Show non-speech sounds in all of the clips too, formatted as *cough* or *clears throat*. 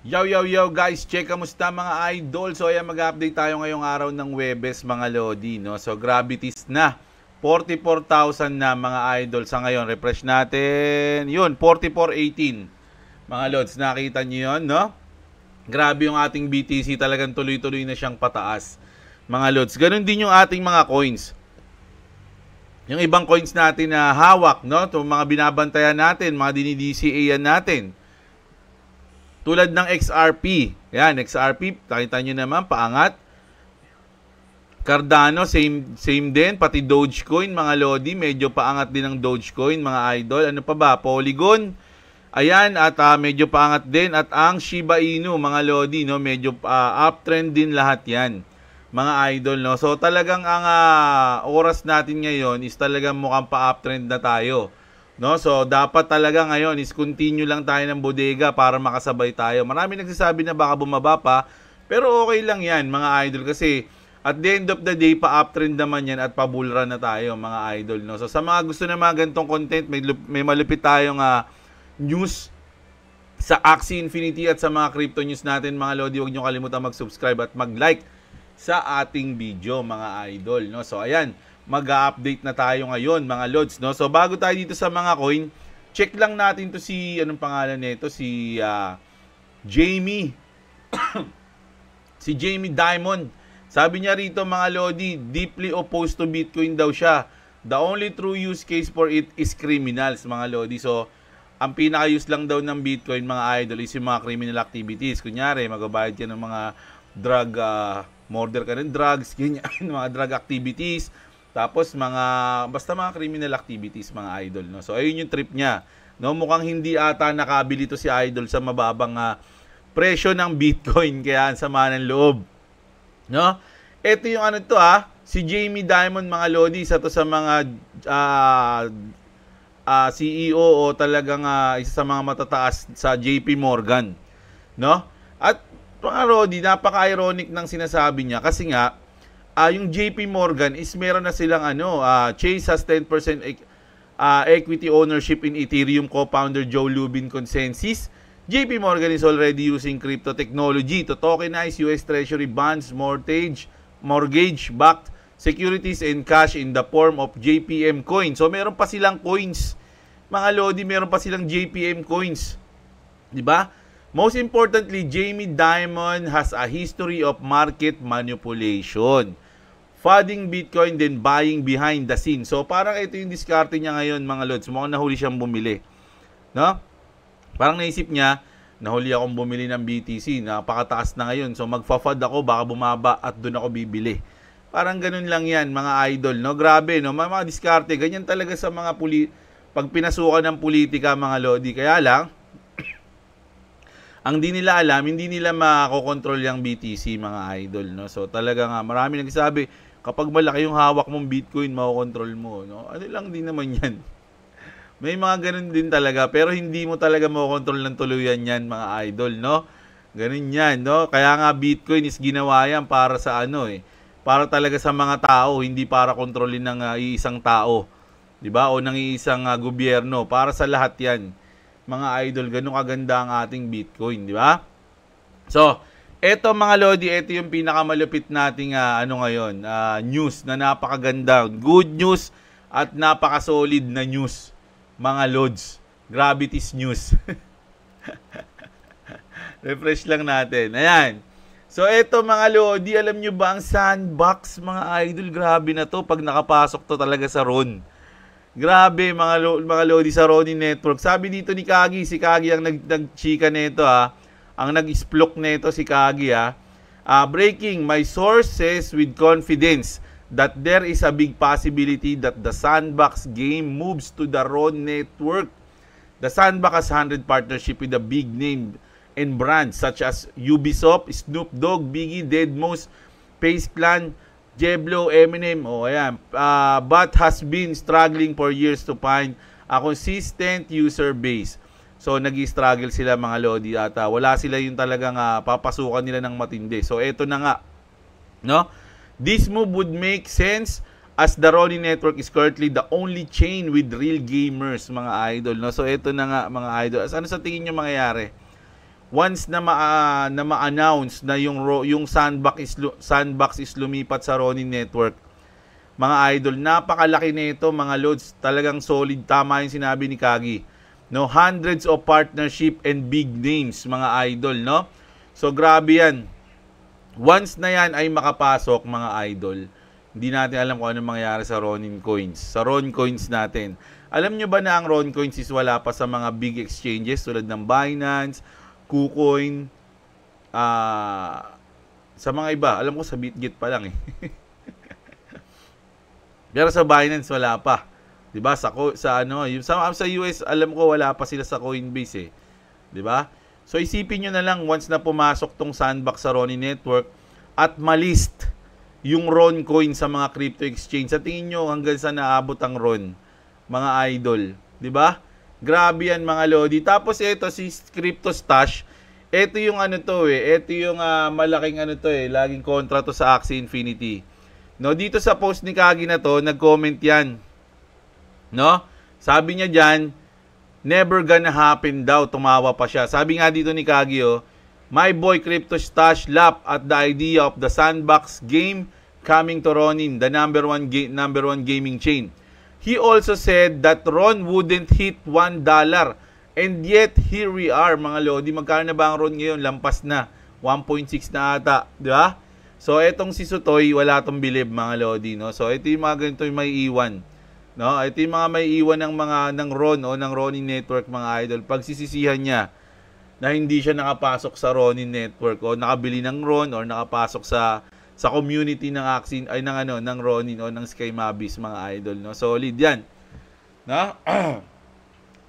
Yo, yo, yo guys! Check kamusta mga idol? So ayan, mag-update tayo ngayong araw ng Webes mga Lodi. No? So gravities na. 44,000 na mga idol sa ngayon. Refresh natin. Yun, 44.18. Mga Lods, nakita nyo yun, no? Grabe yung ating BTC. Talagang tuloy-tuloy na siyang pataas. Mga Lods, ganun din yung ating mga coins. Yung ibang coins natin na hawak, no? Itong mga binabantayan natin, mga dinidCA yan natin tulad ng XRP. Yan, XRP, nakita nyo naman, paangat. Cardano, same, same din. Pati Dogecoin, mga Lodi, medyo paangat din ang Dogecoin, mga idol. Ano pa ba? Polygon. Ayan, at uh, medyo paangat din. At ang Shiba Inu, mga Lodi, no? medyo uh, uptrend din lahat yan, mga idol. No? So talagang ang uh, oras natin ngayon is talagang mukhang pa-uptrend na tayo. No, so dapat talaga ngayon is continue lang tayo ng bodega para makasabay tayo. Marami nagsasabi na baka bumaba pa, pero okay lang 'yan mga idol kasi at the end of the day pa uptrend naman 'yan at pabulra na tayo mga idol, no. So sa mga gusto ng mga ganitong content, may may malupit tayong uh, news sa Axie Infinity at sa mga crypto news natin mga lodi, huwag niyo kalimutan mag-subscribe at mag-like sa ating video mga idol, no. So ayan, mag-update na tayo ngayon mga lords no. So bago tayo dito sa mga coin, check lang natin to si anong pangalan nito si uh, Jamie *coughs* si Jamie Diamond. Sabi niya rito mga lodi, deeply opposed to Bitcoin daw siya. The only true use case for it is criminals mga lodi. So ang pinaka-use lang daw ng Bitcoin mga idol is yung mga criminal activities. Kunyari, magbabayad yan ng mga drug uh, murder ka ng drugs, *laughs* ganyan, mga drug activities, tapos mga basta mga criminal activities mga idol no. So ayun yung trip niya. No mukhang hindi ata nakabili to si idol sa mababang uh, presyo ng Bitcoin *laughs* kaya ang sama ng loob. No? Ito yung ano to ha, ah, si Jamie Diamond mga lodi sa to sa mga uh, ah, uh, CEO o talagang uh, isa sa mga matataas sa JP Morgan. No? At mga Rodi, napaka-ironic ng sinasabi niya kasi nga uh, yung JP Morgan is meron na silang ano, uh, Chase has 10% e- uh, equity ownership in Ethereum co-founder Joe Lubin consensus. JP Morgan is already using crypto technology to tokenize US Treasury bonds, mortgage, mortgage backed securities and cash in the form of JPM coin. So meron pa silang coins. Mga lodi, meron pa silang JPM coins. 'Di ba? Most importantly, Jamie Dimon has a history of market manipulation. Flooding Bitcoin then buying behind the scene. So parang ito yung diskarte niya ngayon mga lods. Mukhang nahuli siyang bumili. No? Parang naisip niya, nahuli akong bumili ng BTC. Napakataas na ngayon. So magfa-fad ako, baka bumaba at doon ako bibili. Parang ganun lang yan mga idol. No? Grabe, no? mga, mga diskarte. Ganyan talaga sa mga puli pag pinasukan ng politika mga lodi. Kaya lang, ang di nila alam, hindi nila makokontrol yung BTC mga idol, no? So talaga nga, marami nagsasabi, kapag malaki yung hawak mong Bitcoin, makokontrol mo, no? Ano lang din naman *laughs* yan. May mga ganun din talaga, pero hindi mo talaga makokontrol ng tuluyan yan mga idol, no? Ganun yan, no? Kaya nga Bitcoin is ginawa yan para sa ano eh, para talaga sa mga tao, hindi para kontrolin ng uh, ah, isang tao, 'di ba? O ng isang uh, ah, gobyerno, para sa lahat 'yan mga idol, ganun kaganda ang ating Bitcoin, di ba? So, eto mga Lodi, eto yung pinakamalupit nating uh, ano ngayon, uh, news na napakaganda. Good news at napakasolid na news, mga Lods. Gravity's news. *laughs* Refresh lang natin. Ayan. So, eto mga Lodi, alam nyo ba ang sandbox, mga idol? Grabe na to pag nakapasok to talaga sa Ron. Grabe, mga, lo, mga lodi sa Ronin Network. Sabi dito ni Kagi, si Kagi ang nag, nag-chika nito ha. Ah. Ang nag-splok nito si Kagi ha. Uh, ah, breaking, my sources with confidence that there is a big possibility that the Sandbox game moves to the Ron Network. The Sandbox has 100 partnership with a big name and brands such as Ubisoft, Snoop Dogg, Biggie, Deadmau5, Pace Clan, Jeblo, Eminem, oh, ayan, uh, ah, but has been struggling for years to find a consistent user base. So, nag-struggle sila mga Lodi ata. Wala sila yung talagang uh, papasukan nila ng matindi. So, eto na nga. No? This move would make sense as the Ronin Network is currently the only chain with real gamers, mga idol. No? So, eto na nga, mga idol. As ano sa tingin nyo mangyayari? once na ma uh, na ma-announce na yung yung sandbox is sandbox is lumipat sa Ronin Network. Mga idol, napakalaki nito na mga lords Talagang solid tama yung sinabi ni Kagi. No, hundreds of partnership and big names mga idol, no? So grabe 'yan. Once na 'yan ay makapasok mga idol, hindi natin alam kung ano mangyayari sa Ronin coins, sa Ron coins natin. Alam nyo ba na ang Ron coins is wala pa sa mga big exchanges tulad ng Binance, KuCoin, uh, ah, sa mga iba, alam ko sa Bitget pa lang eh. *laughs* Pero sa Binance wala pa. 'Di ba? Sa sa ano, yung sa, sa US alam ko wala pa sila sa Coinbase eh. 'Di ba? So isipin niyo na lang once na pumasok tong sandbox sa Ronin Network at malist yung Ron coin sa mga crypto exchange. Sa tingin niyo hanggang saan naabot ang Ron, mga idol, 'di ba? Grabe yan mga Lodi. Tapos ito si Crypto Stash. Ito yung ano to eh. Ito yung uh, malaking ano to eh. Laging kontra to sa Axie Infinity. No, dito sa post ni Kagi na to, nag-comment yan. No? Sabi niya diyan, never gonna happen daw. Tumawa pa siya. Sabi nga dito ni Kagi oh, My boy Crypto Stash laughed at the idea of the sandbox game coming to Ronin, the number one, ga- number one gaming chain. He also said that Ron wouldn't hit $1. And yet, here we are, mga Lodi. Magkano na ba ang Ron ngayon? Lampas na. 1.6 na ata. Di ba? So, etong si Sutoy, wala tong bilib, mga Lodi. No? So, ito yung mga ganito yung may iwan. No? Ito yung mga may iwan ng mga ng Ron o ng Ronin Network, mga idol. Pag sisisihan niya na hindi siya nakapasok sa Ronin Network o nakabili ng Ron or nakapasok sa sa community ng Axin ay ng ano ng Ronin o ng Sky Mavis mga idol no. Solid 'yan. No? *clears throat*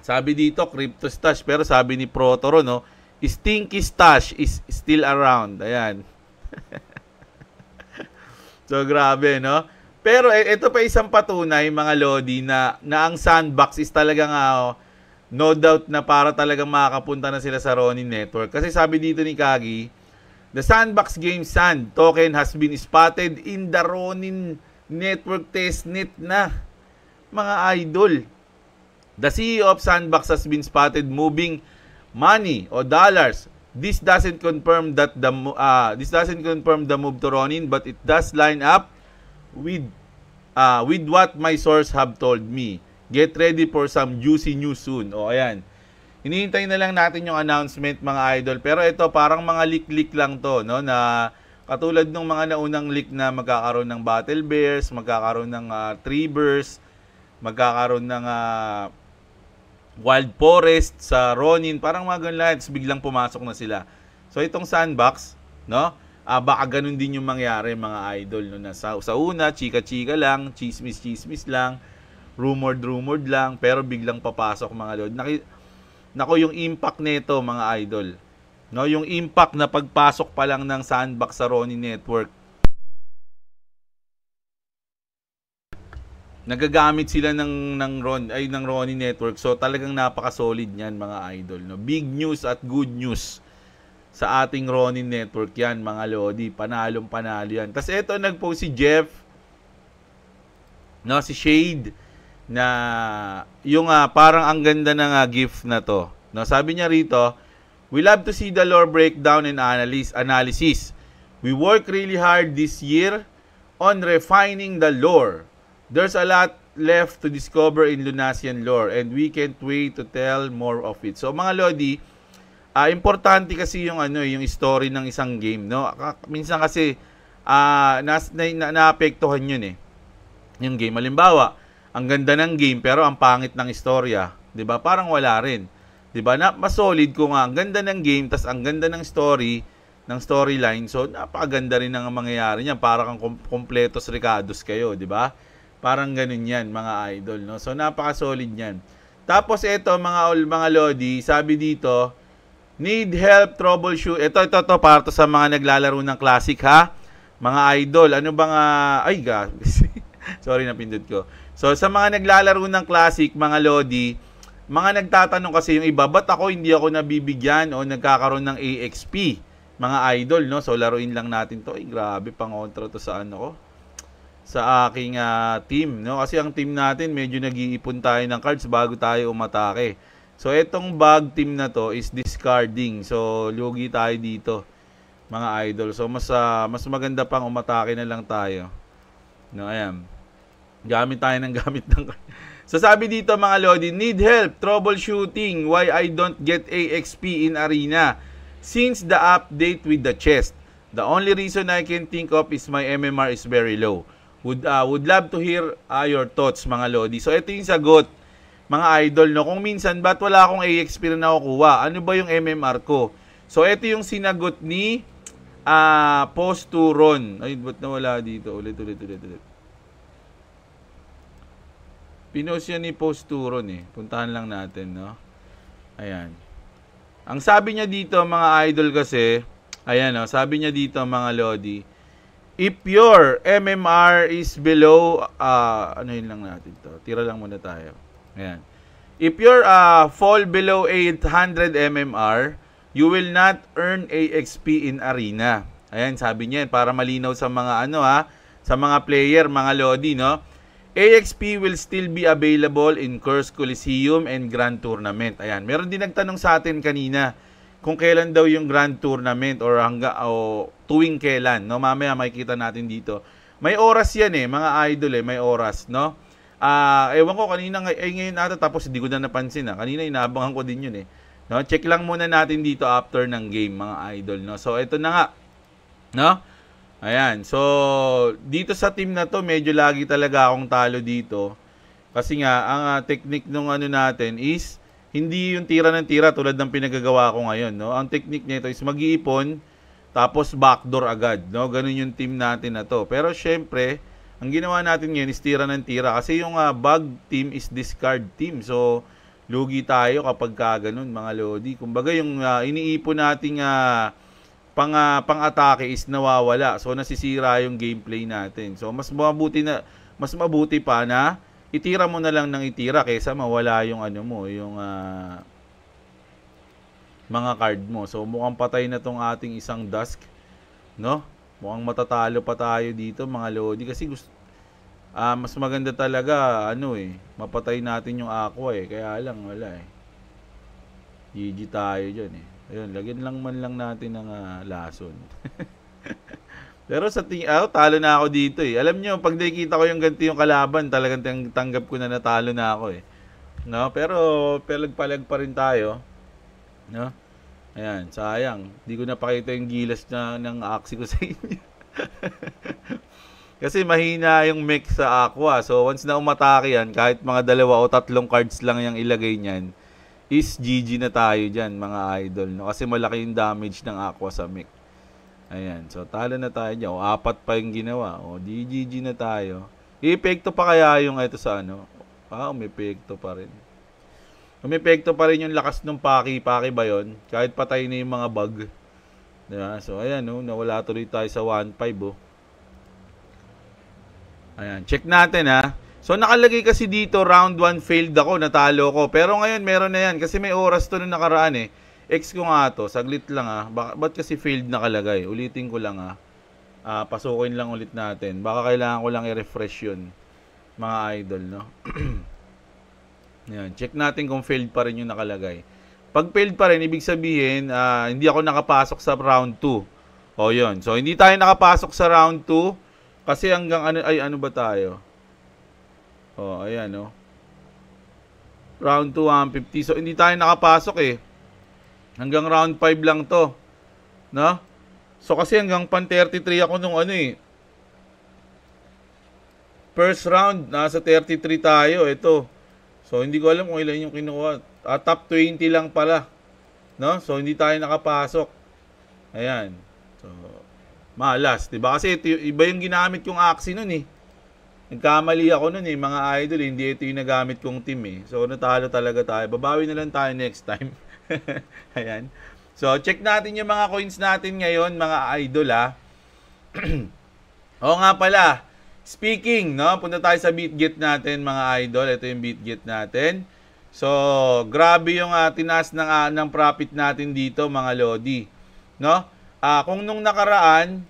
sabi dito Crypto Stash pero sabi ni Protoro no, Stinky Stash is still around. Ayan. *laughs* so grabe no. Pero ito e, pa isang patunay mga lodi na na ang sandbox is talaga nga oh, no doubt na para talaga makakapunta na sila sa Ronin Network. Kasi sabi dito ni Kagi, The Sandbox Game Sand token has been spotted in the Ronin network testnet na. Mga idol, the CEO of Sandbox has been spotted moving money or dollars. This doesn't confirm that the uh, this doesn't confirm the move to Ronin but it does line up with uh, with what my source have told me. Get ready for some juicy news soon. O ayan. Hinihintay na lang natin yung announcement mga idol. Pero ito parang mga leak-leak lang to no na katulad ng mga naunang leak na magkakaroon ng Battle Bears, magkakaroon ng uh, Tree Bears, magkakaroon ng uh, Wild Forest sa Ronin, parang mga ganun lang, biglang pumasok na sila. So itong sandbox, no? Uh, baka ganun din yung mangyari mga idol no na sa, sa una chika-chika lang, chismis-chismis lang, rumored-rumored lang, pero biglang papasok mga lord. Naki, Nako yung impact nito mga idol. No, yung impact na pagpasok pa lang ng sandbox sa Ronnie Network. Nagagamit sila ng ng Ron ay ng Ronnie Network. So talagang napaka-solid niyan mga idol, no. Big news at good news sa ating Ronin Network yan, mga Lodi. Panalong panalo yan. Tapos eto, nag si Jeff, no, si Shade, na yung uh, parang ang ganda ng uh, gift na to. No, sabi niya rito, we love to see the lore breakdown and analysis. analysis. We work really hard this year on refining the lore. There's a lot left to discover in Lunasian lore and we can't wait to tell more of it. So mga lodi, uh, importante kasi yung ano yung story ng isang game, no? Minsan kasi uh, na, na, naapektuhan yun eh. Yung game halimbawa, ang ganda ng game pero ang pangit ng istorya, 'di ba? Parang wala rin. 'Di ba? Na mas solid ko nga ang ganda ng game tas ang ganda ng story ng storyline. So napakaganda rin ng mangyayari niya. Para kang kompletos Ricardos kayo, 'di ba? Parang ganun 'yan mga idol, no? So napaka-solid niyan. Tapos ito mga all mga lodi, sabi dito, need help troubleshoot. Ito ito to para to sa mga naglalaro ng classic ha. Mga idol, ano bang uh, ay guys. *laughs* Sorry, napindot ko. So, sa mga naglalaro ng classic, mga Lodi, mga nagtatanong kasi yung iba, ba't ako hindi ako nabibigyan o nagkakaroon ng AXP? Mga idol, no? So, laruin lang natin to. Ay, grabe, pangontra to sa ano ko sa aking uh, team, no? Kasi ang team natin medyo nag-iipon tayo ng cards bago tayo umatake. So etong bag team na to is discarding. So lugi tayo dito mga idol. So mas uh, mas maganda pang umatake na lang tayo. No, ayan. Gamit tayo ng gamit ng... Sasabi dito mga Lodi, need help troubleshooting why I don't get AXP in Arena since the update with the chest. The only reason I can think of is my MMR is very low. Would, uh, would love to hear uh, your thoughts mga Lodi. So ito yung sagot mga idol no. Kung minsan ba't wala akong AXP na nakukuha? Ano ba yung MMR ko? So ito yung sinagot ni uh, Posturon. Ay, ba't nawala dito? Ulit, ulit, ulit, ulit. Pinost yan ni Post Turon eh. Puntahan lang natin, no? Ayan. Ang sabi niya dito, mga idol kasi, ayan, no? Sabi niya dito, mga Lodi, if your MMR is below, uh, ano yun lang natin to? Tira lang muna tayo. Ayan. If your uh, fall below 800 MMR, you will not earn AXP in arena. Ayan, sabi niya, para malinaw sa mga ano ha, ah, sa mga player, mga Lodi, no? AXP will still be available in Curse Coliseum and Grand Tournament. Ayan, meron din nagtanong sa atin kanina kung kailan daw yung Grand Tournament or hangga o tuwing kailan, no? Mamaya makikita natin dito. May oras 'yan eh, mga idol eh, may oras, no? Ah, uh, ewan ko kanina ng eh, ngayon ata tapos hindi ko na napansin ah. Kanina inaabangan ko din 'yun eh. No, check lang muna natin dito after ng game mga idol, no. So ito na nga. No? Ayan. So, dito sa team na to, medyo lagi talaga akong talo dito. Kasi nga, ang uh, technique nung ano natin is, hindi yung tira ng tira tulad ng pinagagawa ko ngayon. No? Ang technique nito is mag-iipon, tapos backdoor agad. No? Ganun yung team natin na to. Pero syempre, ang ginawa natin ngayon is tira ng tira. Kasi yung uh, bug team is discard team. So, lugi tayo kapag ka ganun, mga lodi. Kumbaga, yung uh, iniipon nating uh, pang uh, pang-atake is nawawala. So nasisira yung gameplay natin. So mas mabuti na mas mabuti pa na itira mo na lang ng itira kaysa mawala yung ano mo, yung uh, mga card mo. So mukhang patay na tong ating isang dusk, no? Mukhang matatalo pa tayo dito mga lodi kasi gusto uh, mas maganda talaga ano eh, mapatay natin yung aqua eh. Kaya lang wala eh. GG tayo diyan eh. Ayun, lagyan lang man lang natin ng uh, lason. *laughs* Pero sa tingin, oh, ah, talo na ako dito eh. Alam nyo, pag nakikita ko yung ganti yung kalaban, talagang tanggap ko na natalo na ako eh. No? Pero palag-palag pa rin tayo. No? Ayan, sayang. Hindi ko napakita yung gilas na, ng aksi ko *laughs* sa inyo. Kasi mahina yung mix sa aqua. So once na umatake yan, kahit mga dalawa o tatlong cards lang yung ilagay niyan, is GG na tayo dyan, mga idol. No? Kasi malaki yung damage ng Aqua sa mic. Ayan. So, talo na tayo dyan. O, apat pa yung ginawa. O, GG na tayo. Epekto pa kaya yung ito sa ano? Ah, umepekto pa rin. Umepekto pa rin yung lakas ng paki. Paki ba yun? Kahit patay na yung mga bug. Diba? So, ayan. No? Nawala tuloy tayo sa 1.5. Oh. Ayan. Check natin ha. So nakalagay kasi dito round 1 failed ako, natalo ko. Pero ngayon meron na yan kasi may oras to nung nakaraan eh. X ko nga to, saglit lang ah. Ba- ba't kasi failed nakalagay? Ulitin ko lang ah. Uh, pasukin lang ulit natin. Baka kailangan ko lang i-refresh yun. Mga idol, no? *clears throat* Yan, check natin kung failed pa rin yung nakalagay. Pag failed pa rin, ibig sabihin, uh, hindi ako nakapasok sa round 2. O yun. So, hindi tayo nakapasok sa round 2 kasi hanggang ano, ay ano ba tayo? Oh, ayan, Oh. Round 2, 150. So, hindi tayo nakapasok, eh. Hanggang round 5 lang to. No? So, kasi hanggang pan 33 ako nung ano, eh. First round, nasa 33 tayo. Ito. So, hindi ko alam kung ilan yung kinuha. Ah, top 20 lang pala. No? So, hindi tayo nakapasok. Ayan. So, malas. Diba? Kasi ito, iba yung ginamit yung axi nun, eh. Nagkamali ako noon eh, mga idol, hindi ito yung nagamit kong team eh. So, natalo talaga tayo. Babawi na lang tayo next time. *laughs* Ayan. So, check natin yung mga coins natin ngayon, mga idol ha. Ah. *clears throat* Oo nga pala, speaking, no? punta tayo sa BitGet natin, mga idol. Ito yung BitGet natin. So, grabe yung uh, tinas ng, uh, ng profit natin dito, mga Lodi. No? Uh, kung nung nakaraan,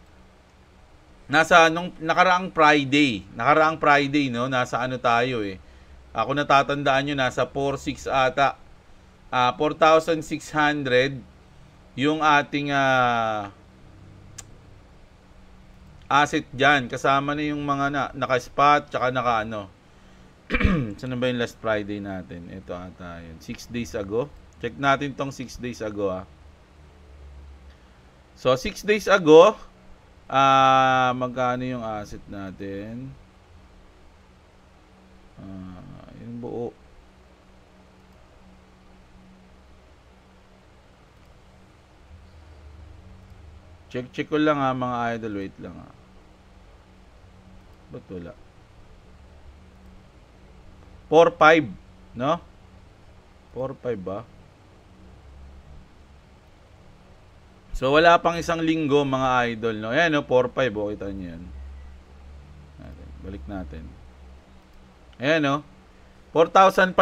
Nasa nung nakaraang Friday, nakaraang Friday no, nasa ano tayo eh. Ako natatandaan nyo, nasa 4.6 ata. Uh, ah, 4,600 yung ating uh, asset diyan Kasama na yung mga na, naka-spot, tsaka naka ano. *clears throat* Saan ba yung last Friday natin? Ito ata yun. 6 days ago. Check natin tong 6 days ago ah. So, 6 days ago, Ah, uh, magkano yung asset natin? Ah, uh, yung buo. Check check ko lang ha mga idol, wait lang ha. Ba't wala? 4-5, no? 4-5 ba? So wala pang isang linggo mga idol. No? Ayan, no? 4-5. Oh, kita nyo yan. balik natin. Ayan, no? 4,500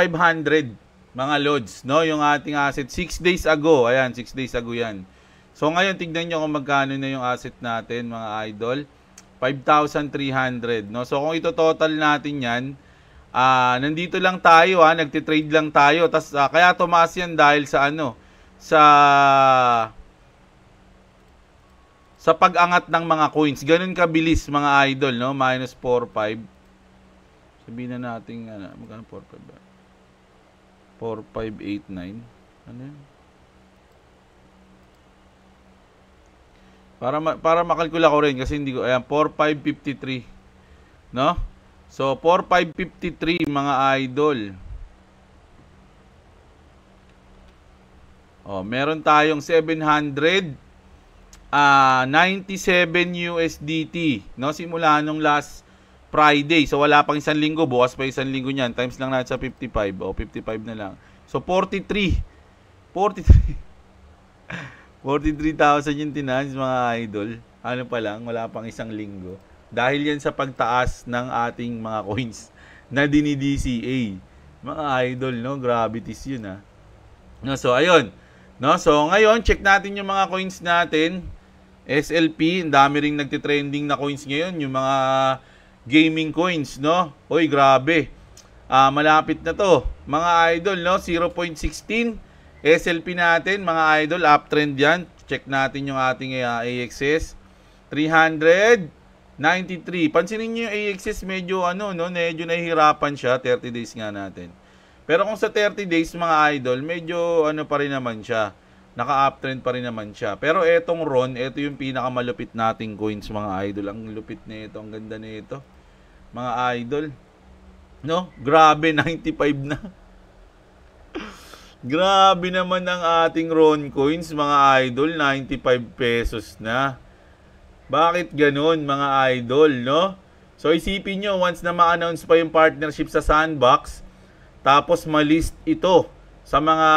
mga loads, no? Yung ating asset 6 days ago. Ayan, 6 days ago yan. So ngayon, tignan niyo kung magkano na yung asset natin mga idol. 5,300, no? So kung ito total natin yan, Ah, uh, nandito lang tayo ha, ah. nagte-trade lang tayo. Tas uh, kaya tumaas 'yan dahil sa ano? Sa sa pag-angat ng mga coins. Ganun kabilis mga idol, no? Minus 4, Sabihin na natin, ano, magkano 4, 5 ba? 4, 5, 8, 9. Ano yun? Para, ma para makalkula ko rin kasi hindi ko, ayan, 4553 No? So, 4553 mga idol. Oh, meron tayong 700 uh, 97 USDT no simula nung last Friday. So wala pang isang linggo, bukas pa isang linggo niyan. Times lang natin sa 55 o oh, 55 na lang. So 43 43 43,000 yung tinaas mga idol. Ano pa lang, wala pang isang linggo. Dahil yan sa pagtaas ng ating mga coins na dini-DCA. Mga idol, no? Gravities yun, ha? Ah. No, so, ayun. No, so ngayon check natin yung mga coins natin. SLP, ang dami ring nagtitrending na coins ngayon, yung mga gaming coins, no? Oy, grabe. Uh, malapit na to. Mga idol, no? 0.16 SLP natin, mga idol, uptrend yan. Check natin yung ating uh, AXS. 300, Pansinin niyo yung AXS medyo ano no, medyo nahihirapan siya 30 days nga natin. Pero kung sa 30 days mga idol, medyo ano pa rin naman siya naka-uptrend pa rin naman siya. Pero etong Ron, ito yung pinakamalupit nating coins mga idol. Ang lupit nito, ang ganda nito. Mga idol. No? Grabe, 95 *laughs* na. Grabe naman ang ating Ron coins mga idol, 95 pesos na. Bakit ganun mga idol, no? So isipin nyo, once na ma-announce pa yung partnership sa Sandbox, tapos malist ito sa mga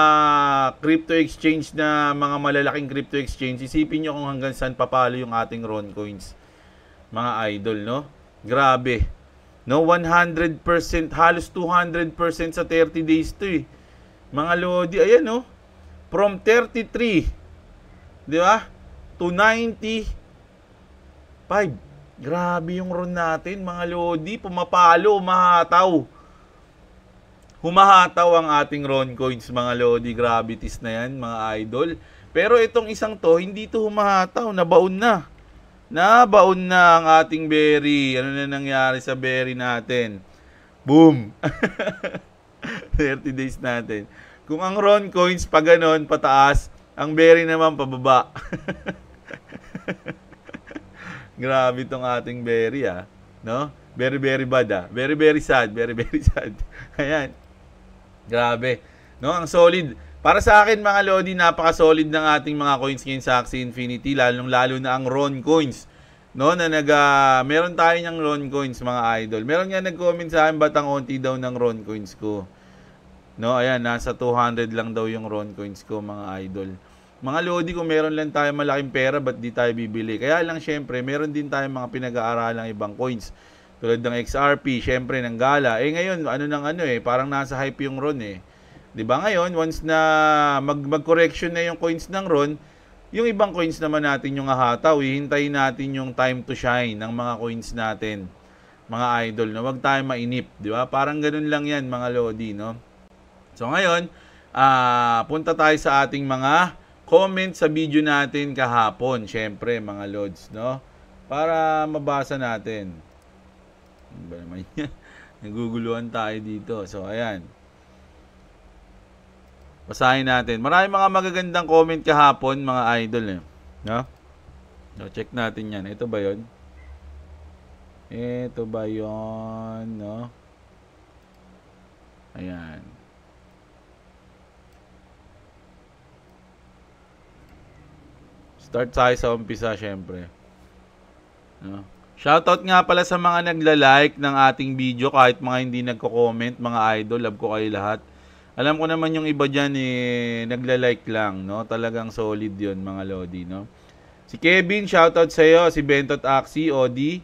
crypto exchange na mga malalaking crypto exchange, isipin nyo kung hanggang saan papalo yung ating Ron coins. Mga idol, no? Grabe. No, 100%, halos 200% sa 30 days to eh. Mga lodi, ayan no? From 33, di ba? To 95. Grabe yung Ron natin, mga lodi. Pumapalo, umahataw humahataw ang ating Ron Coins mga Lodi Gravities na yan mga idol. Pero itong isang to, hindi to humahataw, nabaon na. Nabaon na ang ating berry. Ano na nangyari sa berry natin? Boom! 30 *laughs* days natin. Kung ang Ron Coins pa ganun, pataas, ang berry naman pababa. *laughs* Grabe tong ating berry ah. No? Very, very bad ah. Very, very sad. Very, very *laughs* sad. Ayan. Grabe. No, ang solid. Para sa akin mga Lodi, napaka-solid ng ating mga coins ngayon sa Axie Infinity, lalong lalo na ang Ron coins. No, na nag uh, meron tayo ng Ron coins mga idol. Meron nga nag-comment sa akin batang onti daw ng Ron coins ko. No, ayan, nasa 200 lang daw yung Ron coins ko mga idol. Mga Lodi, kung meron lang tayo malaking pera, ba't di tayo bibili? Kaya lang syempre, meron din tayong mga pinag-aaralang ibang coins. Tulad ng XRP, syempre ng Gala. Eh ngayon, ano nang ano eh, parang nasa hype yung RON eh. 'Di ba ngayon, once na mag mag-correction na yung coins ng RON, yung ibang coins naman natin yung hahataw, hihintayin natin yung time to shine ng mga coins natin. Mga idol, no? wag tayong mainip, 'di ba? Parang ganun lang 'yan, mga lodi, no? So ngayon, uh, punta tayo sa ating mga comment sa video natin kahapon, syempre mga lods, no? Para mabasa natin. Ano ba naman yan? *laughs* Naguguluhan tayo dito. So, ayan. Basahin natin. Maraming mga magagandang comment kahapon, mga idol. Eh. No? No, check natin yan. Ito ba yon? Ito ba yon? No? Ayan. Start tayo sa umpisa, syempre. No? Shoutout nga pala sa mga nagla-like ng ating video kahit mga hindi nagko-comment, mga idol, love ko kayo lahat. Alam ko naman yung iba diyan eh nagla-like lang, no? Talagang solid 'yon mga lodi, no? Si Kevin, shoutout sa iyo, si Bentot Axi, OD.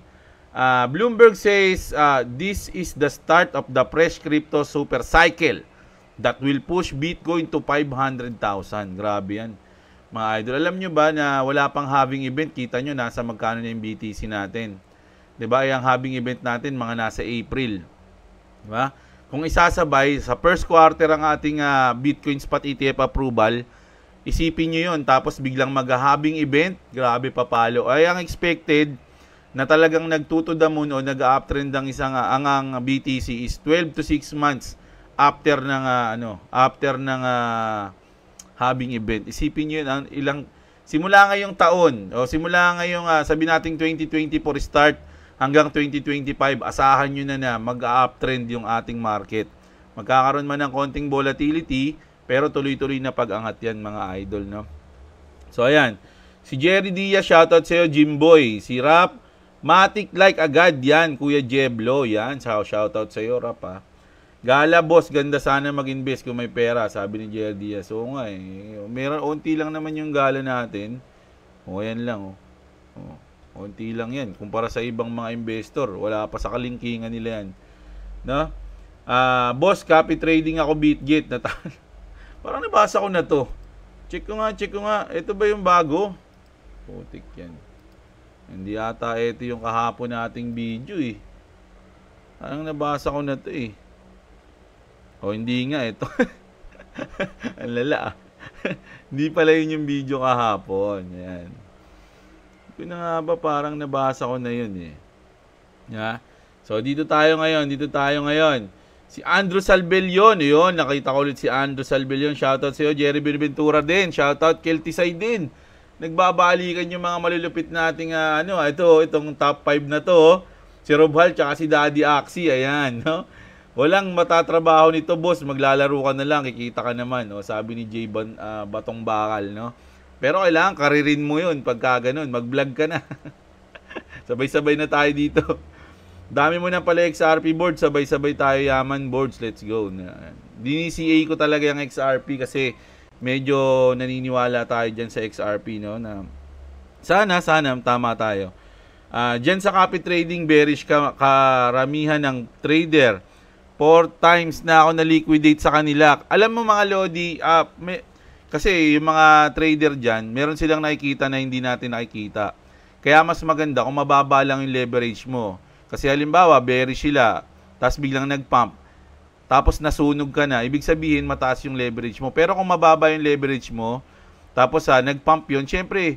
Uh, ah, Bloomberg says, uh, this is the start of the fresh crypto super cycle that will push Bitcoin to 500,000. Grabe yan. Mga idol, alam nyo ba na wala pang having event, kita nyo nasa magkano na yung BTC natin. 'di ba? Yung having event natin mga nasa April. 'Di ba? Kung isasabay sa first quarter ang ating uh, Bitcoin spot ETF approval, isipin niyo 'yon tapos biglang maghahabing event, grabe papalo. Ay ang expected na talagang nagtuto the o nag-uptrend ang isang uh, ang, ang BTC is 12 to 6 months after ng uh, ano, after ng uh, having event. Isipin niyo 'yan ang ilang simula ngayong taon o simula ngayong uh, sabi nating 2024 start hanggang 2025, asahan nyo na na mag-uptrend yung ating market. Magkakaroon man ng konting volatility, pero tuloy-tuloy na pag-angat yan mga idol. No? So ayan, si Jerry Diaz, shoutout sa'yo, Jimboy. Si Rap, Matic like agad yan, Kuya Jeblo. Yan, shoutout sa'yo, Rap ha. Gala boss, ganda sana mag-invest kung may pera, sabi ni Jerry Diaz. So nga eh. Meron, unti lang naman yung gala natin. O, yan lang oh. o. Unti lang yan. Kumpara sa ibang mga investor, wala pa sa kalingkingan nila yan. No? Uh, boss, copy trading ako BitGit. *laughs* Natal. Parang nabasa ko na to. Check ko nga, check ko nga. Ito ba yung bago? Putik yan. Hindi ata ito yung kahapon nating video eh. Parang nabasa ko na to eh. O oh, hindi nga ito. *laughs* Ang lala ah. *laughs* hindi pala yun yung video kahapon. Yan. Ko nga ba parang nabasa ko na yun eh. Yeah? So dito tayo ngayon, dito tayo ngayon. Si Andrew Salbellion, yun, nakita ko ulit si Andrew Salbellion. Shoutout sa iyo, Jerry Benventura din. Shoutout kay Tisay din. Nagbabalikan yung mga malulupit nating uh, ano, ito, itong top 5 na to. Si Robhal tsaka si Daddy Axie, ayan, no? Walang matatrabaho nito, boss. Maglalaro ka na lang, kikita ka naman, no? Sabi ni Jay Ban, uh, Batong Bakal, no? Pero kailangan karirin mo yun pagka ganun. Mag-vlog ka na. *laughs* sabay-sabay na tayo dito. Dami mo na pala XRP board, sabay-sabay tayo yaman boards, let's go. DinisiA ko talaga yung XRP kasi medyo naniniwala tayo dyan sa XRP, no? Na sana, sana, tama tayo. Uh, dyan sa copy trading, bearish ka, karamihan ng trader. 4 times na ako na-liquidate sa kanila. Alam mo mga Lodi, uh, may, kasi yung mga trader dyan, meron silang nakikita na hindi natin nakikita. Kaya mas maganda kung mababa lang yung leverage mo. Kasi halimbawa, bearish sila, tapos biglang nag-pump, tapos nasunog ka na, ibig sabihin mataas yung leverage mo. Pero kung mababa yung leverage mo, tapos ha, ah, nag-pump yun, syempre,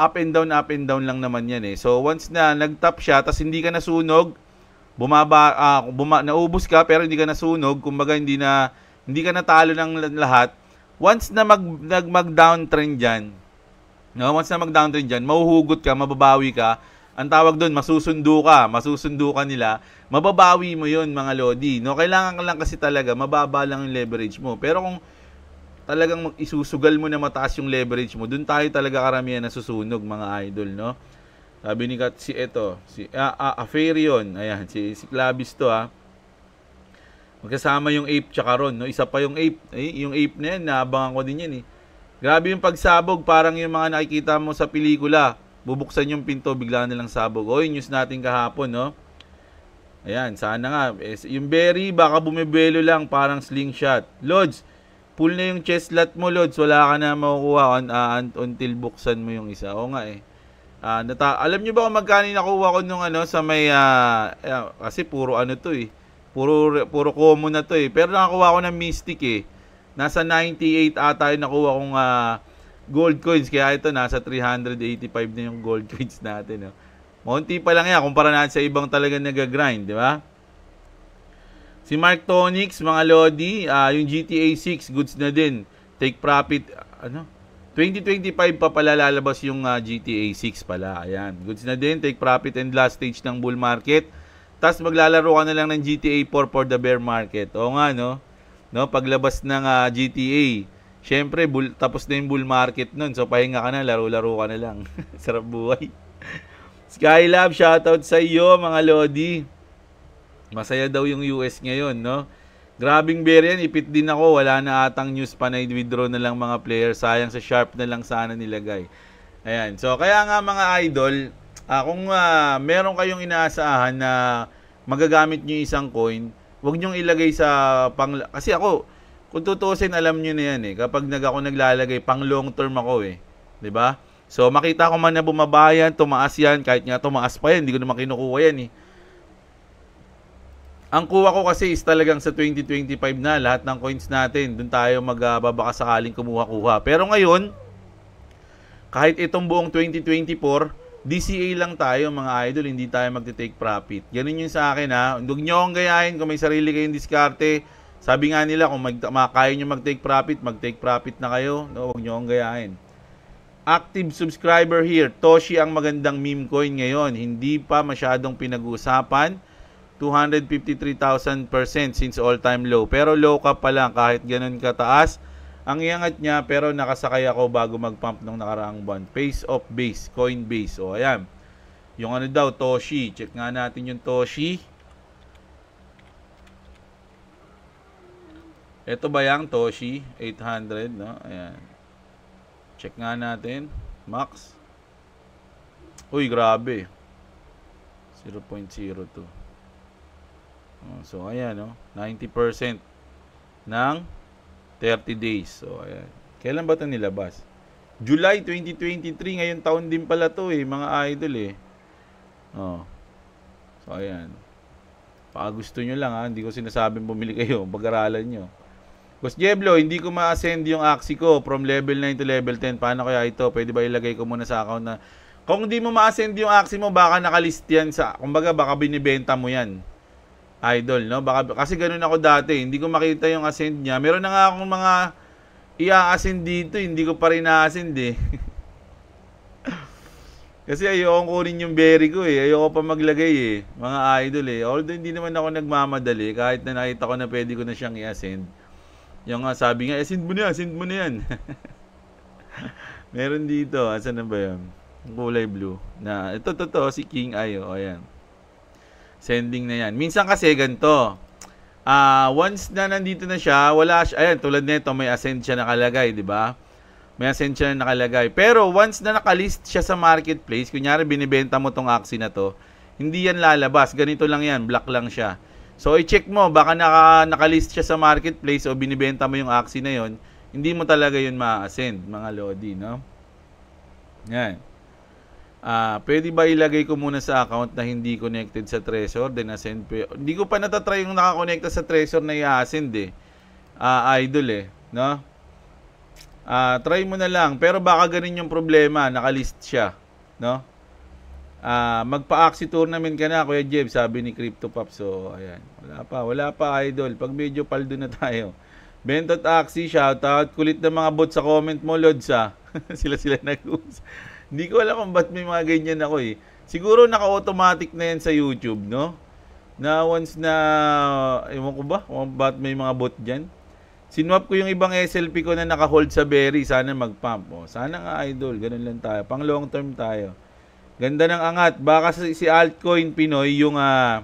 up and down, up and down lang naman yan eh. So once na nag-top siya, tapos hindi ka nasunog, bumaba, uh, buma, naubos ka pero hindi ka nasunog, kumbaga hindi na, hindi ka natalo ng lahat, once na mag, nag, mag-downtrend dyan, no, once na mag-downtrend dyan, mahuhugot ka, mababawi ka, ang tawag doon, masusundo ka, masusundo ka nila, mababawi mo yon mga Lodi. No? Kailangan ka lang kasi talaga, mababa lang yung leverage mo. Pero kung talagang isusugal mo na mataas yung leverage mo, doon tayo talaga karamihan nasusunog mga idol. No? Sabi ni Kat, si eto, si ah, ah, Aferion, ayan, si, si Clavis to ha. Ah. Magkasama yung ape tsaka Ron, no? Isa pa yung ape. Eh, yung ape na yan, naabangan ko din yan eh. Grabe yung pagsabog, parang yung mga nakikita mo sa pelikula. Bubuksan yung pinto, bigla nilang sabog. O, news natin kahapon, no? Ayan, sana nga. Eh, yung berry, baka bumibuelo lang, parang slingshot. Lods, pull na yung chest lot mo, Lods. Wala ka na makukuha on, uh, until buksan mo yung isa. O nga eh. Uh, nata- Alam nyo ba kung magkano nakuha ko nung ano sa may... Uh, uh, kasi puro ano to eh Puro, puro common na to eh. Pero nakakuha ko ng Mystic eh. Nasa 98 ata yung nakuha kong uh, gold coins. Kaya ito, nasa 385 na yung gold *laughs* coins natin. No? Monti pa lang yan kumpara natin sa ibang talaga nag-grind, di ba? Si Mark Tonix, mga Lodi, uh, yung GTA 6, goods na din. Take profit, ano? 2025 pa pala lalabas yung uh, ah, GTA 6 pala. Ayan, goods na din. Take profit and last stage ng bull market. Tapos maglalaro ka na lang ng GTA 4 for the bear market. O nga, no? no? Paglabas ng uh, ah, GTA, syempre, bull, tapos na yung bull market nun. So, pahinga ka na, laro-laro ka na lang. *laughs* Sarap buhay. Skylab, shoutout sa iyo, mga Lodi. Masaya daw yung US ngayon, no? Grabing bear yan, ipit din ako. Wala na atang news pa na withdraw na lang mga player. Sayang sa sharp na lang sana nilagay. Ayan. So, kaya nga mga idol, uh, kung uh, meron kayong inaasahan na magagamit nyo isang coin, wag nyo ilagay sa pang... Kasi ako, kung tutusin, alam nyo na yan eh. Kapag nag ako naglalagay, pang long term ako eh. ba? Diba? So, makita ko man na bumaba yan, tumaas yan, kahit nga tumaas pa yan, hindi ko naman kinukuha yan eh. Ang kuha ko kasi is talagang sa 2025 na, lahat ng coins natin, Doon tayo magbabaka ah, sakaling kumuha-kuha. Pero ngayon, kahit itong buong 2024, DCA lang tayo mga idol, hindi tayo magte-take profit. Ganun yung sa akin ha. Huwag nyo akong gayahin kung may sarili kayong diskarte. Sabi nga nila kung mag, kaya nyo mag-take profit, mag-take profit na kayo. No, huwag nyo akong gayahin. Active subscriber here. Toshi ang magandang meme coin ngayon. Hindi pa masyadong pinag-uusapan. 253,000% since all-time low. Pero low ka pa lang kahit ganun kataas. Ang iangat niya pero nakasakay ako bago mag-pump nung nakaraang buwan. Face of base, coin base. O ayan. Yung ano daw, Toshi. Check nga natin yung Toshi. Ito ba yung Toshi? 800, no? Ayan. Check nga natin. Max. Uy, grabe. 0.02. So, ayan, no? 90% ng 30 days. So, ayan. Kailan ba ito nilabas? July 2023, ngayon taon din pala to eh, mga idol eh. Oh. So, ayan. Baka gusto nyo lang ha, hindi ko sinasabing bumili kayo, *laughs* pag-aralan nyo. Boss Jeblo, hindi ko ma-ascend yung Axie ko from level 9 to level 10. Paano kaya ito? Pwede ba ilagay ko muna sa account na... Kung hindi mo ma-ascend yung Axie mo, baka nakalist yan sa... Kumbaga, baka binibenta mo yan idol, no? Baka, kasi ganun ako dati, hindi ko makita yung ascend niya. Meron na nga akong mga ia ascend dito, hindi ko pa rin na-ascend eh. *laughs* kasi ayokong kunin yung berry ko eh. Ayoko pa maglagay eh. Mga idol eh. Although hindi naman ako nagmamadali, kahit na nakita ko na pwede ko na siyang i-ascend. Yung nga sabi nga, ascend mo na, ascend mo na yan. *laughs* Meron dito, asan na ba yun? Kulay blue. Na, ito, totoo, si King Ayo. O, ayan. Sending na yan. Minsan kasi ganito. Uh, once na nandito na siya, wala siya. Ayan, tulad nito, may ascend siya nakalagay, di ba? May ascend siya nakalagay. Pero once na nakalist siya sa marketplace, kunyari binibenta mo tong Axie na to, hindi yan lalabas. Ganito lang yan, black lang siya. So, i-check mo, baka naka, nakalist siya sa marketplace o binibenta mo yung Axie na yon hindi mo talaga yun ma-ascend, mga Lodi, no? Yan. Ah, pwede ba ilagay ko muna sa account na hindi connected sa Trezor then ascend pa? Hindi ko pa natatry yung nakakonekta sa Trezor na i-ascend eh. Ah, idol eh, no? Ah, try mo na lang pero baka ganun yung problema, nakalist siya, no? Ah, magpa-axi tournament ka na Kuya Jeb, sabi ni Crypto Pop. So, ayan. Wala pa, wala pa idol. Pag medyo paldo na tayo. Bentot Axi, shoutout. Kulit ng mga bot sa comment mo, Lods, ha? Ah. *laughs* Sila-sila nag-uusap. Hindi ko alam kung ba't may mga ganyan ako eh. Siguro naka-automatic na yan sa YouTube, no? Na once na, ewan ko ba, ba't may mga bot dyan? Sinwap ko yung ibang SLP ko na naka-hold sa berry. Sana mag-pump. Oh, sana nga idol. Ganun lang tayo. Pang long term tayo. Ganda ng angat. Baka si, si Altcoin Pinoy yung uh,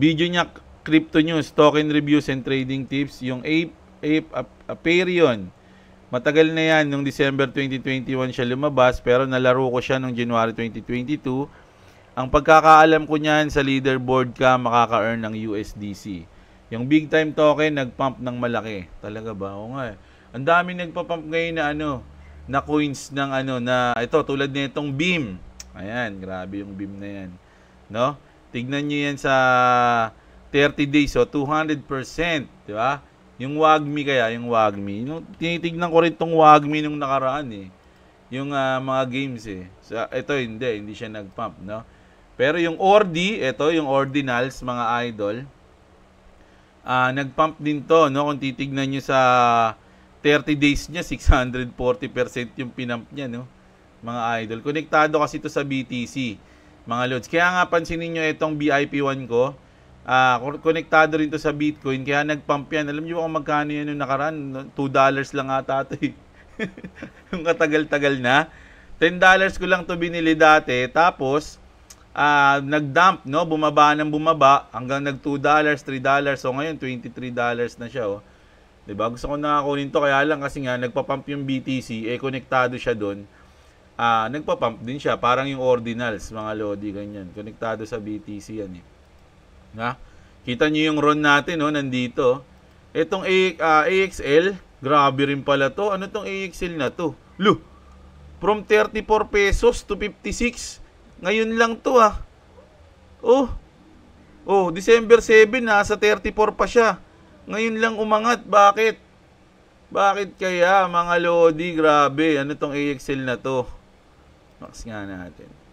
video niya Crypto News, Token Reviews and Trading Tips. Yung Ape, Ape, Aperion. Ap- Matagal na yan, nung December 2021 siya lumabas, pero nalaro ko siya nung January 2022. Ang pagkakaalam ko niyan, sa leaderboard ka makaka-earn ng USDC. Yung big time token, nagpump ng malaki. Talaga ba? Oo nga. eh. Ang dami nagpapump ngayon na ano, na coins ng ano, na ito, tulad na itong beam. Ayan, grabe yung beam na yan. No? Tignan nyo yan sa 30 days, so 200%, di ba? Yung Wagmi kaya, yung Wagmi. Yung, tinitignan ko rin tong Wagmi nung nakaraan eh. Yung uh, mga games eh. So, ito hindi, hindi siya nag-pump, no? Pero yung Ordi, ito yung Ordinals, mga idol. Uh, nag-pump din to, no? Kung titignan nyo sa 30 days niya, 640% yung pinump niya, no? Mga idol. Konektado kasi to sa BTC, mga loads. Kaya nga pansinin nyo itong BIP1 ko uh, konektado rin to sa Bitcoin kaya nagpump yan. Alam niyo kung magkano yun yung nakaraan? 2 dollars lang ata to eh. *laughs* yung katagal-tagal na. 10 dollars ko lang to binili dati tapos uh, nagdump no bumaba nang bumaba hanggang nag 2 dollars 3 dollars so ngayon 23 dollars na siya oh 'di ba gusto ko na kunin to kaya lang kasi nga nagpa-pump yung BTC eh konektado siya doon ah uh, nagpa-pump din siya parang yung ordinals mga lodi ganyan konektado sa BTC yan eh na? Kita nyo yung run natin, no? Oh, nandito. Itong AXL, ah, grabe rin pala to. Ano tong AXL na to? Lu, from 34 pesos to 56. Ngayon lang to ah. Oh, oh, December 7, nasa 34 pa siya. Ngayon lang umangat. Bakit? Bakit kaya mga Lodi? Grabe. Ano tong AXL na to? Max nga natin.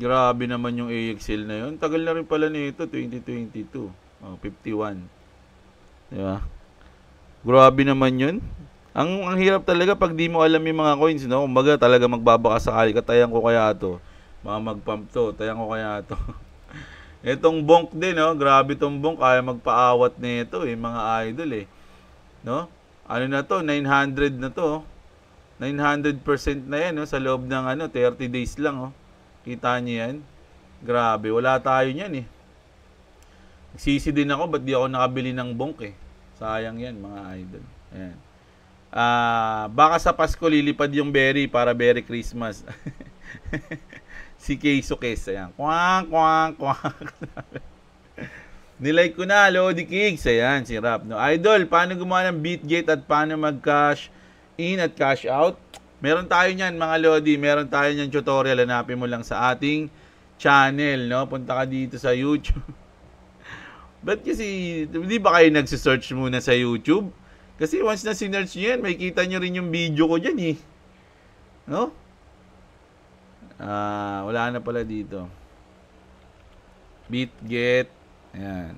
Grabe naman yung AXL na yun. Tagal na rin pala nito, 2022. Oh, 51. Di ba? Grabe naman yun. Ang, ang hirap talaga pag di mo alam yung mga coins, no? Kumbaga talaga magbabaka sa ka, tayang ko kaya to. Mga magpump to, tayang ko kaya to. *laughs* Itong bonk din, no? Grabe tong bonk, kaya magpaawat nito, eh, mga idol, eh. No? Ano na to? 900 na to. 900% na yan, no? Sa loob ng ano, 30 days lang, oh. Kita niyo yan? Grabe, wala tayo niyan eh. Nagsisi din ako, ba't di ako nakabili ng bongk eh. Sayang yan mga idol. Ayan. Ah, baka sa Pasko lilipad yung berry para berry Christmas. *laughs* si Keiso Kes. Ayan. Kwang, kwang, kwang. *laughs* Nilike ko na, Lodi Kicks. Ayan, si Rap. No? Idol, paano gumawa ng beat gate at paano mag-cash in at cash out? Meron tayo niyan mga Lodi, meron tayo niyan tutorial. Hanapin mo lang sa ating channel, no? Punta ka dito sa YouTube. *laughs* But kasi, hindi ba kayo nagsisearch muna sa YouTube? Kasi once na sinearch niyan, yan, may kita nyo rin yung video ko diyan eh. No? Ah, wala na pala dito. Bitget. Ayan.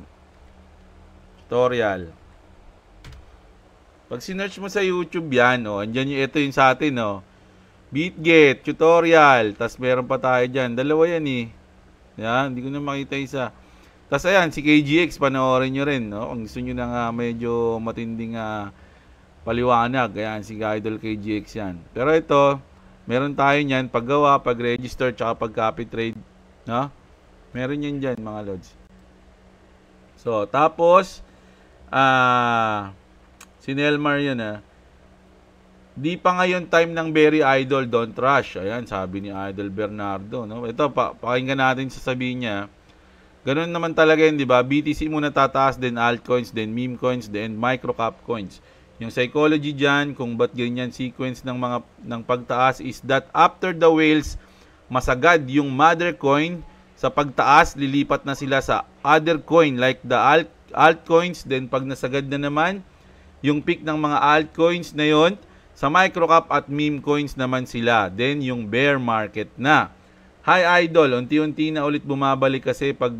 Tutorial. Pag sinearch mo sa YouTube yan, oh, andyan yung, ito yung sa atin, oh. Bitget, tutorial. tas meron pa tayo dyan. Dalawa yan, eh. Yan, hindi ko na makita isa. Tas ayan, si KGX, panoorin nyo rin, no? Kung gusto nyo ng uh, medyo matinding uh, paliwanag. Ayan, si Idol KGX yan. Pero ito, meron tayo niyan, paggawa, pag-register, tsaka pag-copy trade, no? Meron yan dyan, mga lods. So, tapos, ah... Uh, Si Nelmar yun ah. Di pa ngayon time ng very idol, don't rush. Ayan, sabi ni Idol Bernardo. No? Ito, pa pakinggan natin sa sasabihin niya. Ganun naman talaga yun, di ba? BTC muna tataas, then altcoins, then meme coins, then microcap coins. Yung psychology dyan, kung ba't ganyan sequence ng mga ng pagtaas is that after the whales, masagad yung mother coin. Sa pagtaas, lilipat na sila sa other coin like the alt altcoins. Then pag nasagad na naman, yung pick ng mga altcoins na yon. Sa microcap at meme coins naman sila. Then yung bear market na. Hi Idol, unti-unti na ulit bumabalik kasi pag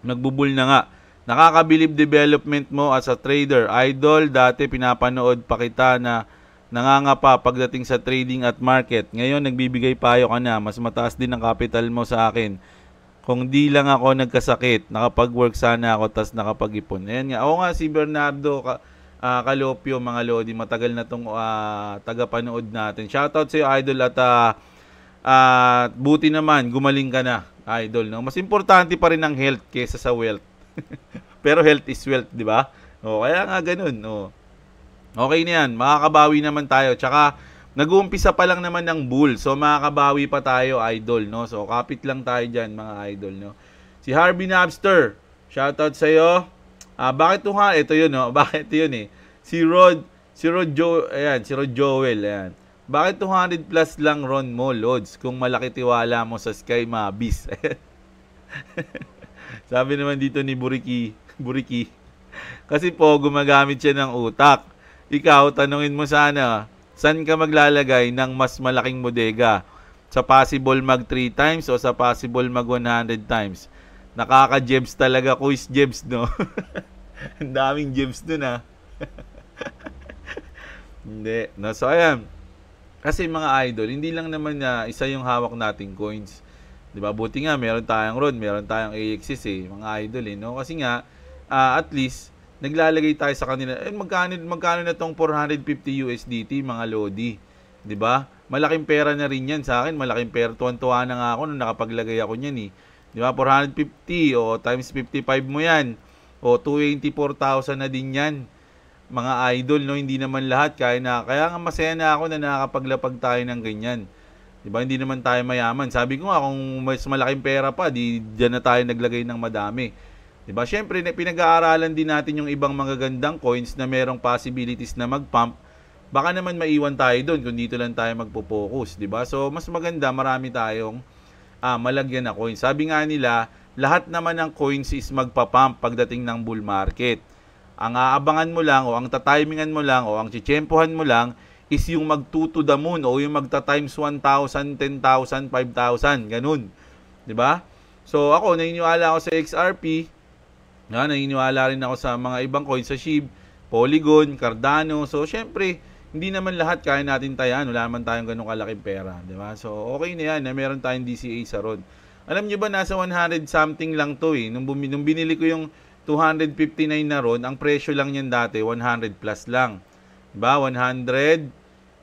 nagbubul na nga. Nakakabilib development mo as a trader. Idol, dati pinapanood pa kita na nangangapa pagdating sa trading at market. Ngayon, nagbibigay payo ka na. Mas mataas din ang capital mo sa akin. Kung di lang ako nagkasakit, nakapag-work sana ako, tas nakapag-ipon. Ayan nga. Oo nga, si Bernardo, ka- uh, ah, Kalopyo, mga Lodi. Matagal na tong uh, tagapanood natin. Shoutout sa iyo, Idol, at uh, uh, buti naman, gumaling ka na, Idol. No? Mas importante pa rin ang health kaysa sa wealth. *laughs* Pero health is wealth, di ba? O, oh, kaya nga ganun. oh. Okay na yan, makakabawi naman tayo. Tsaka, nag-uumpisa pa lang naman ng bull. So, makakabawi pa tayo, Idol. No? So, kapit lang tayo diyan mga Idol. No? Si Harvey Nabster, shoutout sa iyo Ah, bakit to nga? Ito yun, no? *laughs* Bakit yun eh? Si Rod, si Rod jo, ayan, si Rod Joel, ayan. Bakit 200 plus lang Ron mo, loads Kung malaki tiwala mo sa Sky Mabis. *laughs* Sabi naman dito ni Buriki, *laughs* Buriki. Kasi po, gumagamit siya ng utak. Ikaw, tanungin mo sana, saan ka maglalagay ng mas malaking bodega? Sa possible mag 3 times o sa possible mag 100 times? nakaka gems talaga, quiz gems, no? *laughs* Ang daming gems dun, ha? Ah. *laughs* hindi. No, so, ayan. Kasi mga idol, hindi lang naman na isa yung hawak nating coins. 'Di ba? Buti nga meron tayong RON, meron tayong AXS eh, mga idol eh, no? Kasi nga uh, at least naglalagay tayo sa kanila. Eh magkano magkano na tong 450 USDT mga lodi, 'di ba? Malaking pera na rin 'yan sa akin, malaking pera tuwan-tuwa na nga ako nung nakapaglagay ako niyan eh. Di ba? 450 o times 55 mo yan. O 224,000 na din yan. Mga idol, no? Hindi naman lahat kaya na. Kaya nga masaya na ako na nakakapaglapag tayo ng ganyan. Di ba? Hindi naman tayo mayaman. Sabi ko nga, kung mas malaking pera pa, di dyan na tayo naglagay ng madami. Di ba? Siyempre, pinag-aaralan din natin yung ibang magagandang coins na merong possibilities na mag-pump baka naman maiwan tayo doon kung dito lang tayo magpo-focus, 'di ba? So mas maganda marami tayong ah, malagyan na coins. Sabi nga nila, lahat naman ng coins is magpapump pagdating ng bull market. Ang aabangan mo lang o ang tatimingan mo lang o ang chichempohan mo lang is yung mag to the moon o yung magta times 1,000, 10,000, 5,000, ganun. 'Di ba? So ako naniniwala ako sa XRP, na naniniwala rin ako sa mga ibang coins sa SHIB, Polygon, Cardano. So syempre, hindi naman lahat kaya natin tayaan. Wala naman tayong ganung kalaking pera, di ba? So, okay na yan na eh. meron tayong DCA sa road. Alam nyo ba, nasa 100 something lang to eh. Nung, bumi, nung binili ko yung 259 na road, ang presyo lang yan dati, 100 plus lang. Diba? 100,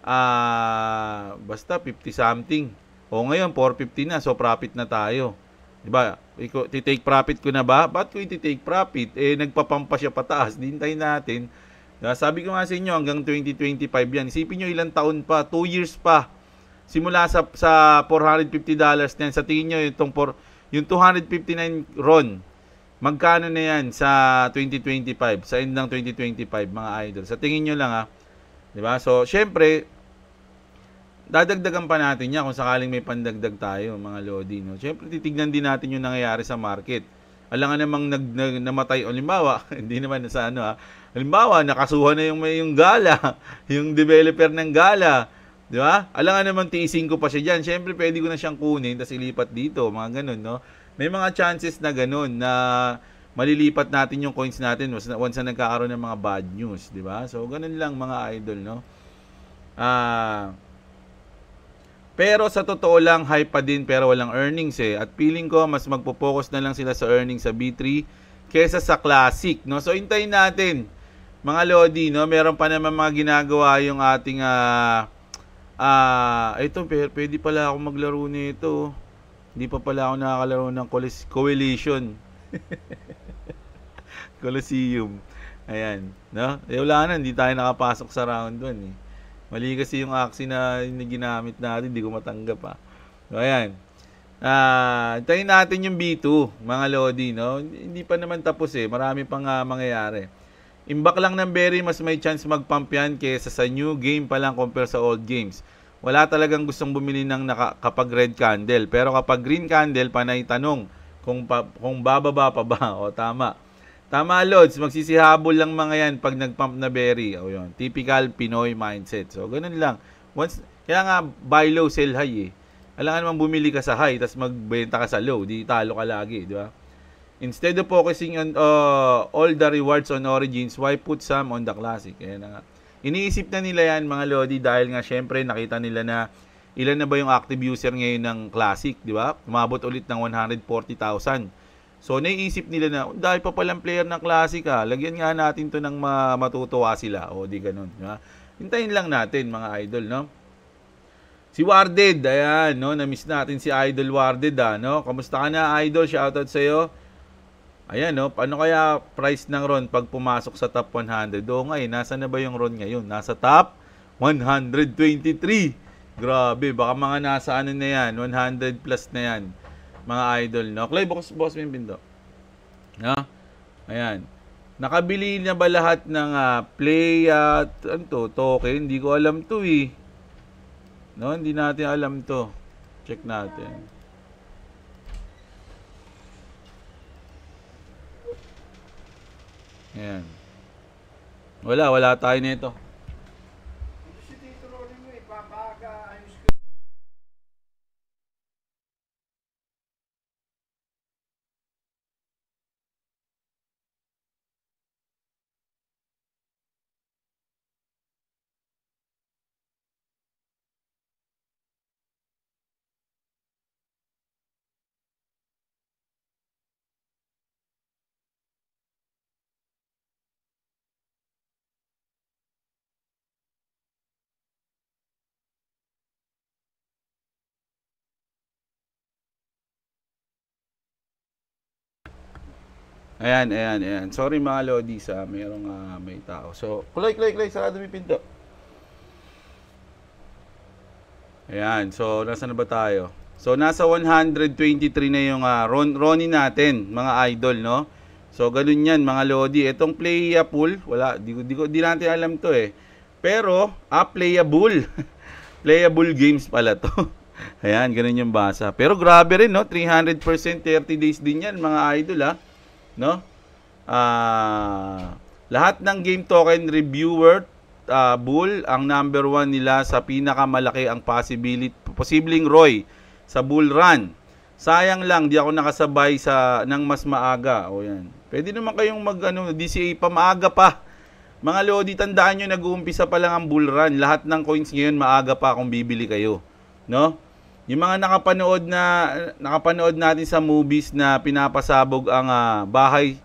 uh, basta 50 something. O ngayon, 450 na, so profit na tayo. Diba? Iko, titake profit ko na ba? Ba't ko i-take profit? Eh, nagpapampas siya pataas. Dintay natin Diba? Sabi ko nga sa inyo, hanggang 2025 yan. Isipin nyo ilang taon pa, 2 years pa. Simula sa, sa $450 na yan. Sa tingin nyo, itong por, yung 259 RON, magkano na yan sa 2025, sa end ng 2025, mga idol. Sa tingin nyo lang ha. Diba? So, syempre, dadagdagan pa natin yan kung sakaling may pandagdag tayo, mga Lodi. No? Syempre, titignan din natin yung nangyayari sa market nga namang nag, nag namatay o limbawa, *laughs* hindi naman sa ano ha. Halimbawa, nakasuhan na yung yung gala, *laughs* yung developer ng gala, 'di ba? nga namang tiising ko pa siya diyan. Syempre, pwede ko na siyang kunin tapos ilipat dito, mga ganun, no? May mga chances na ganun na malilipat natin yung coins natin once, once na nagkakaroon ng mga bad news, 'di ba? So ganun lang mga idol, no? Ah uh, pero sa totoo lang, hype pa din pero walang earnings eh. At feeling ko, mas magpo-focus na lang sila sa earnings sa B3 kesa sa Classic. No? So, intayin natin. Mga Lodi, no? meron pa naman mga ginagawa yung ating... Uh, ah, uh, ah, ito, pwede pala ako maglaro nito. Hindi pa pala ako nakakalaro ng Coalition. *laughs* Coliseum. Ayan. No? Eh, wala na. Hindi tayo nakapasok sa round 1 eh. Mali kasi yung axi na, na ginamit natin, hindi ko matanggap ha. Ah. So, ayan. Ah, uh, tayin natin yung B2, mga Lodi, no? Hindi pa naman tapos eh. Marami pang uh, mangyayari. Imbak lang ng Berry, mas may chance mag yan kaysa sa new game pa lang compare sa old games. Wala talagang gustong bumili ng naka, kapag red candle. Pero kapag green candle, panay tanong kung, pa, kung bababa pa ba. *laughs* O tama. Tama, Lods. Magsisihabol lang mga yan pag nagpump na berry. O yun. Typical Pinoy mindset. So, ganun lang. Once, kaya nga, buy low, sell high eh. Alam ka naman bumili ka sa high, tapos magbenta ka sa low. Di talo ka lagi, di ba? Instead of focusing on uh, all the rewards on origins, why put some on the classic? Kaya na nga. Iniisip na nila yan mga Lodi dahil nga syempre nakita nila na ilan na ba yung active user ngayon ng classic, di ba? Umabot ulit ng 140,000. So, naiisip nila na, dahil pa palang player ng klasika, ah, lagyan nga natin to ng matutuwa sila. O, di ganun. Diba? Hintayin lang natin, mga idol, no? Si Warded, ayan, no? Na-miss natin si Idol Warded, ah, no? Kamusta ka na, Idol? Shoutout sa'yo. Ayan, no? Paano kaya price ng Ron pag pumasok sa top 100? Oo nga, eh. Nasa na ba yung Ron ngayon? Nasa top 123. Grabe, baka mga nasa ano na yan, 100 plus na yan mga idol, no? Clay, boss, boss mo yung bindo. No? Ayan. Nakabili niya ba lahat ng uh, play at anto, token? Hindi ko alam to eh. No, hindi natin alam to. Check natin. Ayan. Wala, wala tayo nito. Ayan, ayan, ayan. Sorry mga Lodi sa mayroong uh, ah, may tao. So, kulay, kulay, kulay, sarado may pinto. Ayan, so nasa na ba tayo? So, nasa 123 na yung uh, Ron, Ronnie natin, mga idol, no? So, ganun yan, mga Lodi. Itong playable, wala, di, di, di natin alam to eh. Pero, ah, playable. *laughs* playable games pala to. *laughs* Ayan, ganun yung basa. Pero grabe rin, no? 300%, 30 days din yan, mga idol, ah no? Ah, lahat ng game token reviewer uh, bull ang number 1 nila sa pinakamalaki ang possibility posibleng Roy sa bull run. Sayang lang di ako nakasabay sa nang mas maaga. O yan. Pwede naman kayong mag ano, DCA pa maaga pa. Mga lodi, tandaan niyo nag-uumpisa pa lang ang bull run. Lahat ng coins ngayon maaga pa kung bibili kayo. No? Yung mga nakapanood na nakapanood natin sa movies na pinapasabog ang uh, bahay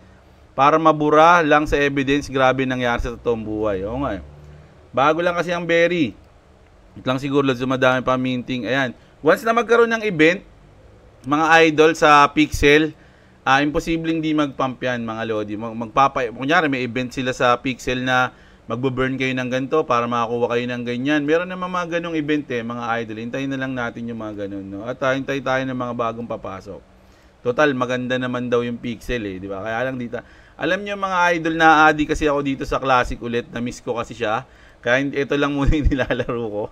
para mabura lang sa evidence, grabe nangyari sa totoong buhay. Oo nga. Eh. Bago lang kasi ang Berry. Ito siguro lang dumadami pa minting. Ayan. Once na magkaroon ng event, mga idol sa Pixel, uh, ah, imposible hindi magpump mga Lodi. Magpapa, kunyari may event sila sa Pixel na magbo-burn kayo ng ganito para makakuha kayo ng ganyan. Meron naman mga ganong event eh, mga idol. Hintayin na lang natin yung mga ganun, No? At uh, hintay tayo ng mga bagong papasok. Total, maganda naman daw yung pixel eh, di ba? Kaya lang dito, alam niyo mga idol, na naaadi kasi ako dito sa classic ulit. Na-miss ko kasi siya. Kaya ito lang muna yung *laughs* nilalaro ko.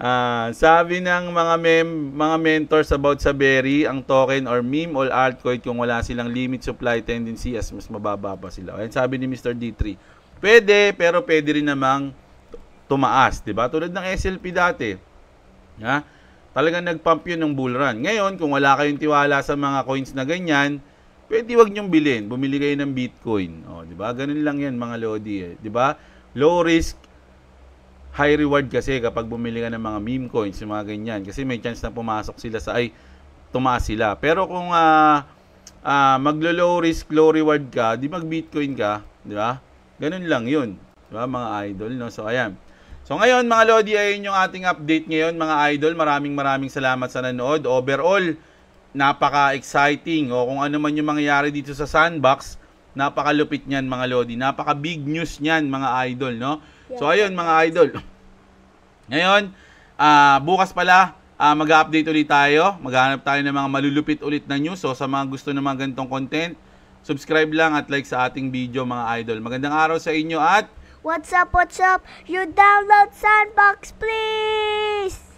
Uh, sabi ng mga mem mga mentors about sa berry, ang token or meme or altcoin kung wala silang limit supply tendency as mas mababa pa sila. And sabi ni Mr. D3, Pwede, pero pwede rin namang tumaas, 'di ba? Tulad ng SLP dati. Ha? Talagang nag-pump 'yun ng bull run. Ngayon, kung wala kayong tiwala sa mga coins na ganyan, pwede 'wag n'yong bilhin. Bumili kayo ng Bitcoin. oh, 'di ba? Ganun lang 'yan, mga lodi, eh. 'di ba? Low risk, high reward kasi kapag bumili ka ng mga meme coins, yung mga ganyan. Kasi may chance na pumasok sila sa ay tumaas sila. Pero kung uh, uh, maglo-low risk, low reward ka, di mag-Bitcoin ka, di ba? Ganun lang yun. Diba, mga idol, no? So, ayan. So, ngayon, mga Lodi, ayun yung ating update ngayon, mga idol. Maraming maraming salamat sa nanood. Overall, napaka-exciting. O kung ano man yung mangyayari dito sa sandbox, napakalupit niyan, mga Lodi. Napaka-big news niyan, mga idol, no? So, ayun, mga idol. Ngayon, uh, bukas pala, uh, mag-update ulit tayo. Maghanap tayo ng mga malulupit ulit na news. So, sa mga gusto ng mga ganitong content, Subscribe lang at like sa ating video mga idol. Magandang araw sa inyo at... What's up, what's up? You download Sandbox, please!